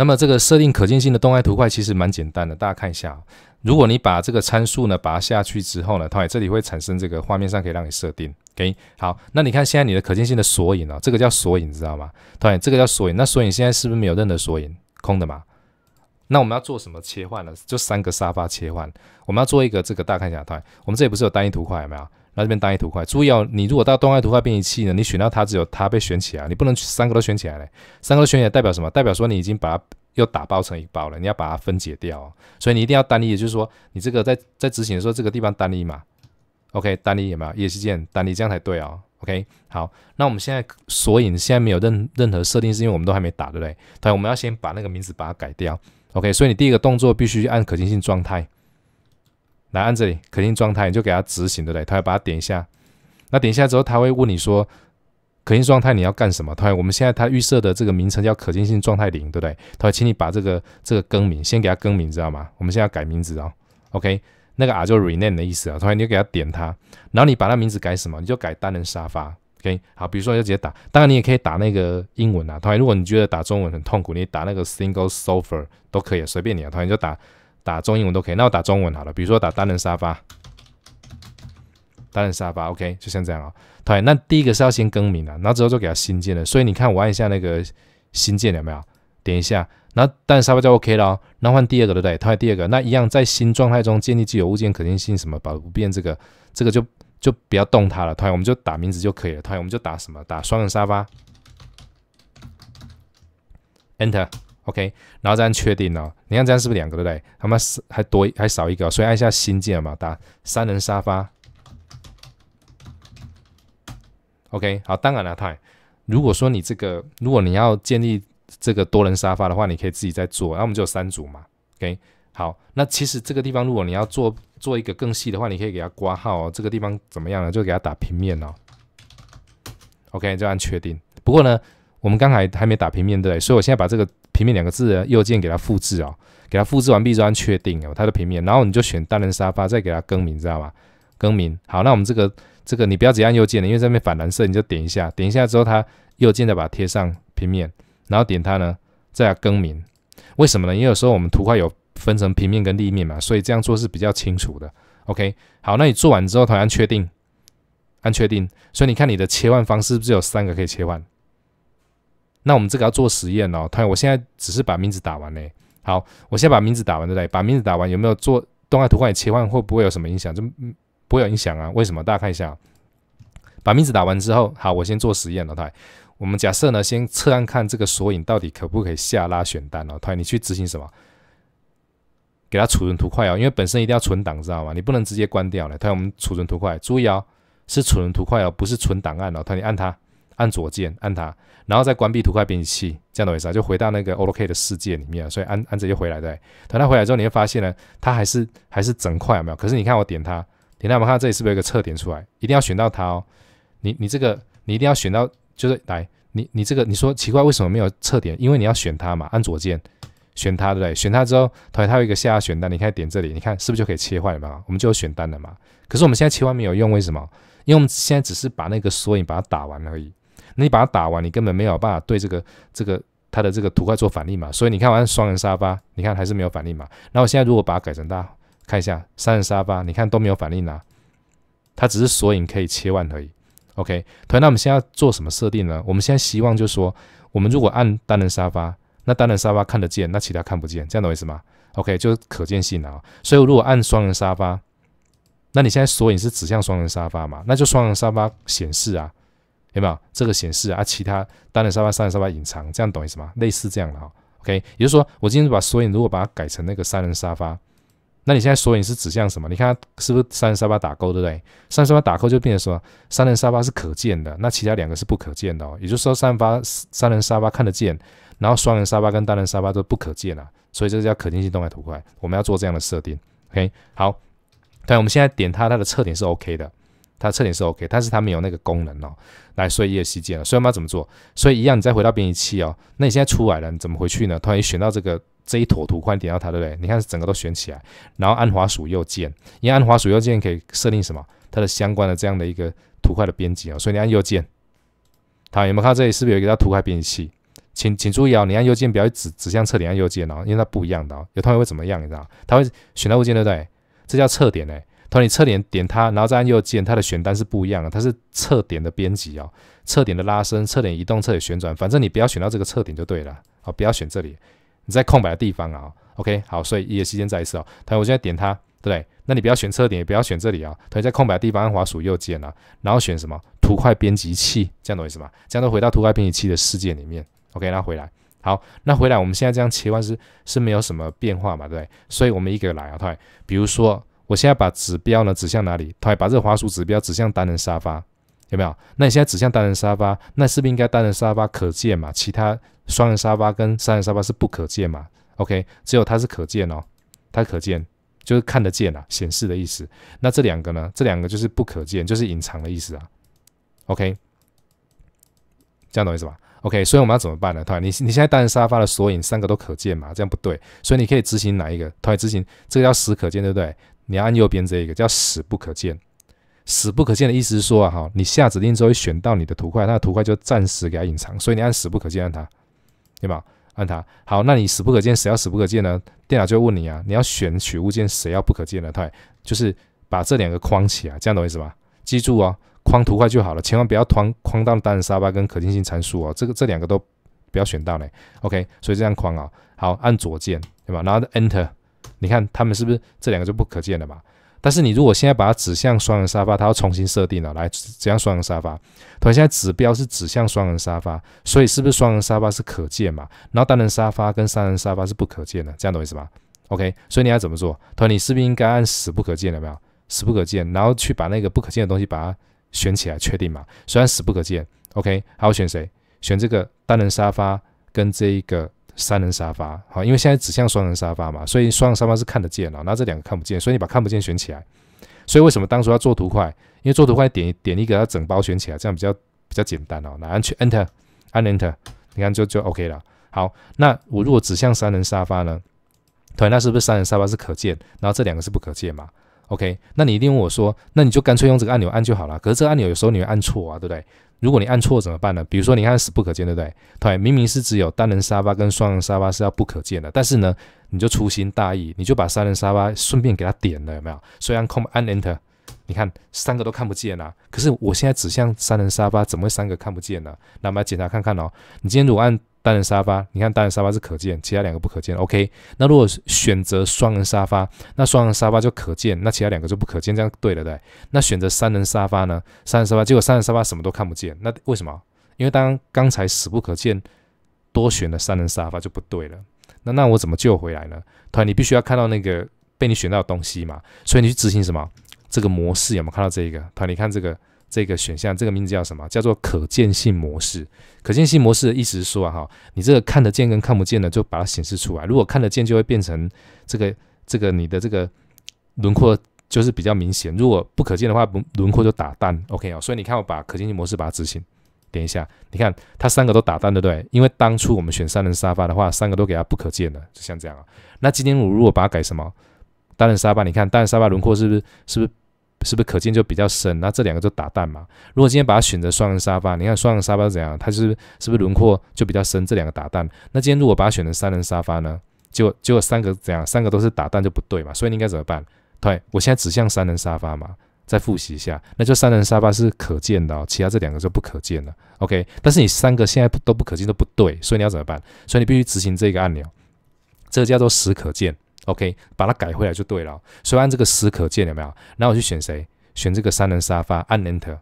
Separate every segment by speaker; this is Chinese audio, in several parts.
Speaker 1: 那么这个设定可见性的动态图块其实蛮简单的，大家看一下。如果你把这个参数呢拔下去之后呢，它演这里会产生这个画面上可以让你设定，给好。那你看现在你的可见性的索引啊，这个叫索引，知道吗？对，这个叫索引，那索引现在是不是没有任何索引，空的嘛？那我们要做什么切换呢？就三个沙发切换，我们要做一个这个大家看一下，演，我们这里不是有单一图块，有没有？那这边单一图块，注意哦，你如果到动态图块编辑器呢，你选到它只有它被选起来，你不能三个都选起来嘞。三个都选起来代表什么？代表说你已经把它又打包成一包了，你要把它分解掉，所以你一定要单立，也就是说你这个在在执行的时候，这个地方单立嘛，OK，单立有没有？也是键单立，这样才对哦。o k 好，那我们现在索引现在没有任任何设定，是因为我们都还没打，对不对？对，我们要先把那个名字把它改掉，OK，所以你第一个动作必须按可行性状态。来按这里，可见状态你就给他执行对不对？他会把它点一下，那点一下之后他会问你说，可见状态你要干什么？他我们现在他预设的这个名称叫可见性状态零，对不对？他请你把这个这个更名，先给他更名，知道吗？我们现在改名字哦。OK，那个啊就 rename 的意思啊。他你给他点它，然后你把那名字改什么？你就改单人沙发。OK，好，比如说就直接打。当然你也可以打那个英文啊。他如果你觉得打中文很痛苦，你打那个 single sofa 都可以，随便你啊。他你就打。打中英文都可以，那我打中文好了。比如说打单人沙发，单人沙发，OK，就像这样啊。对，那第一个是要先更名的，然后之后就给它新建了。所以你看，我按一下那个新建有没有？点一下，那单人沙发就 OK 了。那换第二个对不对？换第二个，那一样在新状态中建立既有物件可见性什么保不变这个，这个就就不要动它了。对，我们就打名字就可以了。对，我们就打什么？打双人沙发，Enter。OK，然后再按确定哦。你看这样是不是两个，对不对？他们是还多还少一个，所以按一下新建嘛，打三人沙发。OK，好，当然了，太。如果说你这个，如果你要建立这个多人沙发的话，你可以自己再做。那我们就有三组嘛。OK，好，那其实这个地方，如果你要做做一个更细的话，你可以给它挂号哦。这个地方怎么样呢？就给它打平面哦。OK，就按确定。不过呢，我们刚才还没打平面，对，所以我现在把这个。平面两个字，右键给它复制哦，给它复制完毕之后按确定哦，它的平面，然后你就选单人沙发，再给它更名，知道吗？更名。好，那我们这个这个你不要直接按右键了，因为上面反蓝色，你就点一下，点一下之后它右键再把它贴上平面，然后点它呢再更名。为什么呢？因为有时候我们图块有分成平面跟立面嘛，所以这样做是比较清楚的。OK，好，那你做完之后同样确定，按确定。所以你看你的切换方式是不是有三个可以切换？那我们这个要做实验哦，他我现在只是把名字打完嘞。好，我现在把名字打完对不对？把名字打完有没有做动态图块切换，会不会有什么影响？就不会有影响啊？为什么？大家看一下，把名字打完之后，好，我先做实验哦。他，我们假设呢，先测看看这个索引到底可不可以下拉选单哦。他，你去执行什么？给它储存图块哦，因为本身一定要存档知道吗？你不能直接关掉了。他，我们储存图块，注意哦，是储存图块哦，不是存档案哦。他，你按它。按左键按它，然后再关闭图块编辑器，这样的意思啊，就回到那个 o o k 的世界里面，所以按按着就回来的。等它回来之后，你会发现呢，它还是还是整块，有没有？可是你看我点它，点它，我们看这里是不是有个侧点出来？一定要选到它哦。你你这个你一定要选到，就是来，你你这个你说奇怪，为什么没有侧点？因为你要选它嘛，按左键选它，对不对？选它之后，同它有一个下拉选单，你看点这里，你看是不是就可以切换了嘛？我们就有选单了嘛。可是我们现在切换没有用，为什么？因为我们现在只是把那个缩影把它打完而已。你把它打完，你根本没有办法对这个这个它的这个图块做反应嘛？所以你看完双人沙发，你看还是没有反应嘛？那我现在如果把它改成大，看一下三人沙发，你看都没有反例啊。它只是索引可以切换而已。OK，同样，那我们现在做什么设定呢？我们现在希望就说，我们如果按单人沙发，那单人沙发看得见，那其他看不见，这样的意思吗？OK，就是可见性啊。所以如果按双人沙发，那你现在索引是指向双人沙发嘛？那就双人沙发显示啊。有没有这个显示啊？其他单人沙发、三人沙发隐藏，这样懂意思吗？类似这样的哈。OK，也就是说，我今天把索引如果把它改成那个三人沙发，那你现在索引是指向什么？你看是不是三人沙发打勾，对不对？三人沙发打勾就变成什么？三人沙发是可见的，那其他两个是不可见的。哦。也就是说，沙发三人沙发看得见，然后双人沙发跟单人沙发都不可见啊。所以这叫可见性动态图块，我们要做这样的设定。OK，好，对，我们现在点它，它的侧点是 OK 的。它侧点是 OK，但是它没有那个功能哦，来所以也修剪了。所以我们要怎么做？所以一样，你再回到编译器哦，那你现在出来了，你怎么回去呢？突然一选到这个这一坨图块，点到它，对不对？你看整个都选起来，然后按滑鼠右键，因为按滑鼠右键可以设定什么？它的相关的这样的一个图块的编辑啊。所以你按右键，好，有没有看到这里？是不是有一个图块编辑器？请请注意哦，你按右键不要指指向侧点按右键哦，因为它不一样的哦。有同学会怎么样？你知道？他会选到右键，对不对？这叫侧点哎。同你侧点点它，然后再按右键，它的选单是不一样的，它是侧点的编辑啊，侧点的拉伸、侧点移动、侧点旋转，反正你不要选到这个侧点就对了，哦，不要选这里，你在空白的地方啊。OK，好，所以一的时间再一次哦，同我现在点它，对不对？那你不要选侧点，也不要选这里啊，同在空白的地方按滑鼠右键啊，然后选什么图块编辑器，这样懂意思吗？这样都回到图块编辑器的世界里面，OK，然回来。好，那回来我们现在这样切换是是没有什么变化嘛，对不对？所以我们一个来啊，同比如说。我现在把指标呢指向哪里？它把这个滑鼠指标指向单人沙发，有没有？那你现在指向单人沙发，那是不是应该单人沙发可见嘛？其他双人沙发跟三人沙发是不可见嘛？OK，只有它是可见哦，它可见就是看得见啊，显示的意思。那这两个呢？这两个就是不可见，就是隐藏的意思啊。OK，这样懂意思吧？OK，所以我们要怎么办呢？它你你现在单人沙发的索引三个都可见嘛？这样不对，所以你可以执行哪一个？它执行这个叫使可见，对不对？你要按右边这一个叫“死不可见”，“死不可见”的意思是说啊，哈，你下指令之后选到你的图块，那个图块就暂时给它隐藏，所以你按“死不可见”按它，对吧？按它。好，那你“死不可见”，谁要“死不可见”呢？电脑就问你啊，你要选取物件，谁要不可见的态？就是把这两个框起来，这样懂意思吧？记住哦，框图块就好了，千万不要框框到单人沙发跟可变性参数哦，这个这两个都不要选到嘞。OK，所以这样框啊，好，按左键，对吧？然后 Enter。你看他们是不是这两个就不可见了嘛？但是你如果现在把它指向双人沙发，它要重新设定了。来指向双人沙发，样，现在指标是指向双人沙发，所以是不是双人沙发是可见嘛？然后单人沙发跟三人沙发是不可见的，这样的意思吧 o k 所以你要怎么做？同样，你是不是应该按死不可见了没有？死不可见，然后去把那个不可见的东西把它选起来确定嘛？虽然死不可见，OK，还要选谁？选这个单人沙发跟这一个。三人沙发，好，因为现在指向双人沙发嘛，所以双人沙发是看得见了，那这两个看不见，所以你把看不见选起来。所以为什么当初要做图块？因为做图块点点一个，要整包选起来，这样比较比较简单哦。拿按去 Enter，按 Enter，你看就就 OK 了。好，那我如果指向三人沙发呢？对，那是不是三人沙发是可见，然后这两个是不可见嘛？OK，那你一定问我说，那你就干脆用这个按钮按就好了。可是这个按钮有时候你会按错啊，对不对？如果你按错怎么办呢？比如说你按死不可见，对不对？对，明明是只有单人沙发跟双人沙发是要不可见的，但是呢，你就粗心大意，你就把三人沙发顺便给它点了，有没有？所以按空按 enter，你看三个都看不见啊。可是我现在指向三人沙发，怎么会三个看不见呢？那我们来检查看看哦。你今天如果按单人沙发，你看单人沙发是可见，其他两个不可见。OK，那如果选择双人沙发，那双人沙发就可见，那其他两个就不可见，这样对了对？那选择三人沙发呢？三人沙发结果三人沙发什么都看不见，那为什么？因为当刚才死不可见，多选的三人沙发就不对了。那那我怎么救回来呢？他你必须要看到那个被你选到的东西嘛，所以你去执行什么？这个模式有没有看到这一个？他你看这个。这个选项，这个名字叫什么？叫做可见性模式。可见性模式的意思是说啊，哈，你这个看得见跟看不见的，就把它显示出来。如果看得见，就会变成这个这个你的这个轮廓就是比较明显。如果不可见的话，轮廓就打淡。OK 哦，所以你看我把可见性模式把它执行，点一下，你看它三个都打淡，对不对？因为当初我们选三人沙发的话，三个都给它不可见的，就像这样啊。那今天我如果把它改什么，单人沙发，你看单人沙发轮廓是不是是不是？是不是可见就比较深？那这两个就打蛋嘛。如果今天把它选择双人沙发，你看双人沙发怎样？它就是是不是轮廓就比较深？这两个打蛋。那今天如果把它选成三人沙发呢？结果结果三个怎样？三个都是打蛋就不对嘛。所以你应该怎么办？对，我现在指向三人沙发嘛，再复习一下。那就三人沙发是可见的，其他这两个就不可见了。OK，但是你三个现在都不可见都不对，所以你要怎么办？所以你必须执行这个按钮，这个叫做时可见。OK，把它改回来就对了。所以按这个是可见，有没有？然后我去选谁？选这个三人沙发，按 Enter，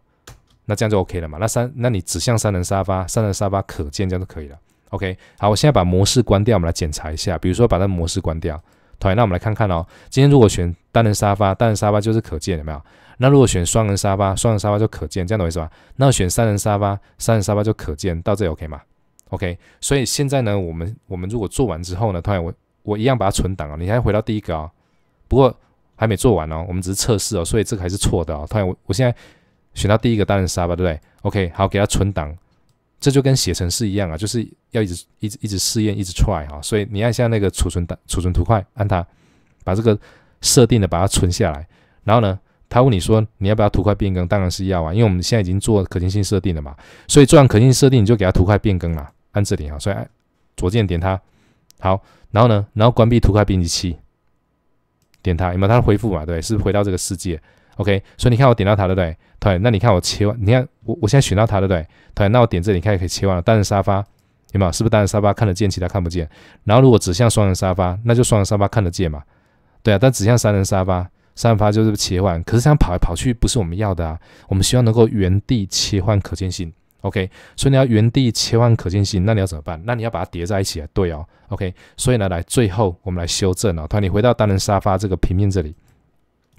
Speaker 1: 那这样就 OK 了嘛？那三，那你指向三人沙发，三人沙发可见，这样就可以了。OK，好，我现在把模式关掉，我们来检查一下。比如说把那模式关掉，同那我们来看看哦。今天如果选单人沙发，单人沙发就是可见，有没有？那如果选双人沙发，双人沙发就可见，这样懂意思吧？那选三人沙发，三人沙发就可见，到这 OK 吗？OK，所以现在呢，我们我们如果做完之后呢，同然我。我一样把它存档啊，你还要回到第一个啊，不过还没做完哦，我们只是测试哦，所以这个还是错的哦。他我我现在选到第一个单人杀吧，对不对？OK，好，给它存档，这就跟写程式一样啊，就是要一直一直一直试验，一直 try 哈。所以你按像那个储存档、储存图块，按它，把这个设定的把它存下来。然后呢，他问你说你要不要图块变更？当然是要啊，因为我们现在已经做可行性设定了嘛，所以做完可行性设定你就给它图块变更了，按这里啊，所以按左键点它。好，然后呢？然后关闭图块编辑器，点它，有没有它的恢复嘛？对，是回到这个世界。OK，所以你看我点到它，对不对？对，那你看我切换，你看我我现在选到它，对不对？对，那我点这里，你看可以切换了。单人沙发，有没有？是不是单人沙发看得见，其他看不见？然后如果指向双人沙发，那就双人沙发看得见嘛？对啊，但指向三人沙发，三沙发就是切换。可是这样跑来跑去不是我们要的啊，我们希望能够原地切换可见性。OK，所以你要原地切换可见性，那你要怎么办？那你要把它叠在一起，对哦。OK，所以呢，来最后我们来修正哦。他你回到单人沙发这个平面这里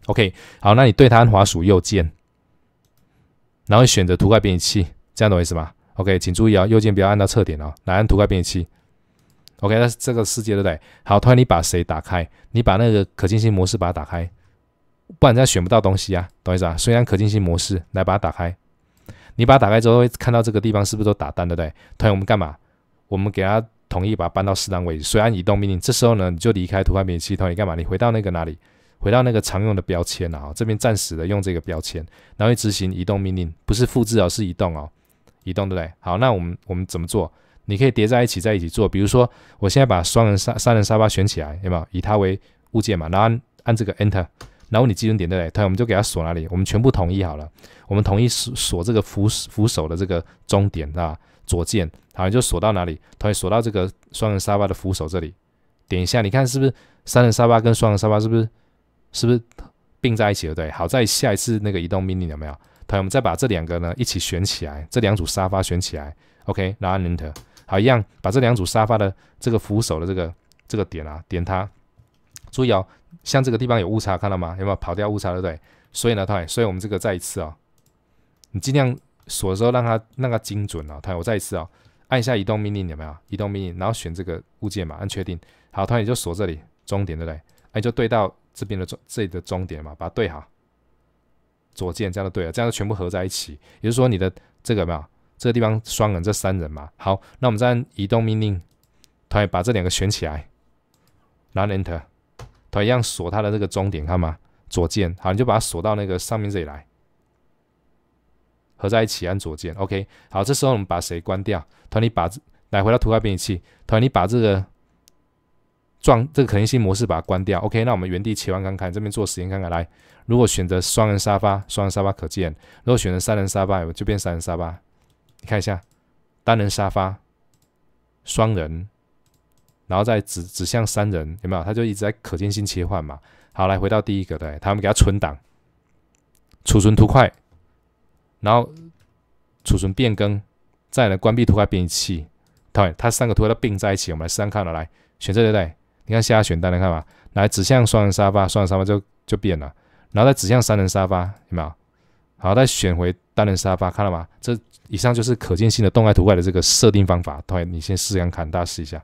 Speaker 1: ，OK，好，那你对它滑鼠右键，然后选择图块编辑器，这样懂我意思吗？OK，请注意啊，右键不要按到侧点哦，来按图块编辑器。OK，那这个世界对不对？好，突然你把谁打开？你把那个可见性模式把它打开，不然人家选不到东西啊，懂意思啊？所以按可见性模式来把它打开。你把它打开之后会看到这个地方是不是都打单，对不对？同样我们干嘛？我们给它统一把它搬到适当位置，所以按移动命令。这时候呢，你就离开图块编辑器，同意你干嘛？你回到那个哪里？回到那个常用的标签啊、哈。这边暂时的用这个标签，然后执行移动命令，不是复制而是移动哦。移动对不对？好，那我们我们怎么做？你可以叠在一起，在一起做。比如说，我现在把双人沙三人沙发选起来，有没有？以它为物件嘛，然后按这个 Enter。然后你基准点对不对？同我们就给它锁哪里？我们全部统一好了。我们统一锁锁这个扶扶手的这个终点啊，左键，好，就锁到哪里？同学，锁到这个双人沙发的扶手这里。点一下，你看是不是？三人沙发跟双人沙发是不是是不是并在一起了？对，好，在下一次那个移动命令有没有？同学，我们再把这两个呢一起选起来，这两组沙发选起来。OK，然后按 Enter。好，一样，把这两组沙发的这个扶手的这个这个点啊，点它。注意哦。像这个地方有误差，看到吗？有没有跑掉误差，对不对？所以呢，同所以我们这个再一次啊，你尽量锁的时候让它让它精准哦，同我再一次啊，按一下移动命令，有没有？移动命令，然后选这个物件嘛，按确定。好，它也你就锁这里终点，对不对？你就对到这边的这这里的终点嘛，把它对好。左键这样就对了，这样全部合在一起。也就是说，你的这个没有，这个地方双人这三人嘛。好，那我们再按移动命令，同把这两个选起来，后 Enter。同样锁它的这个终点，看吗？左键，好，你就把它锁到那个上面这里来，合在一起按左键，OK。好，这时候我们把谁关掉？同你把来回到图鸦编辑器，同你把这个撞这个可能性模式把它关掉，OK。那我们原地切换看看，这边做实验看看。来，如果选择双人沙发，双人沙发可见；如果选择三人沙发，我就变三人沙发。你看一下，单人沙发，双人。然后再指指向三人有没有？他就一直在可见性切换嘛。好，来回到第一个，对，他们给他存档、储存图块，然后储存变更，再来关闭图块编辑器。对，它三个图块都并在一起，我们来试看了，来选这对对？你看现在选单人看吧，来指向双人沙发，双人沙发就就变了。然后再指向三人沙发，有没有？好，再选回单人沙发，看了吗？这以上就是可见性的动态图块的这个设定方法。对，你先试样看，大家试一下。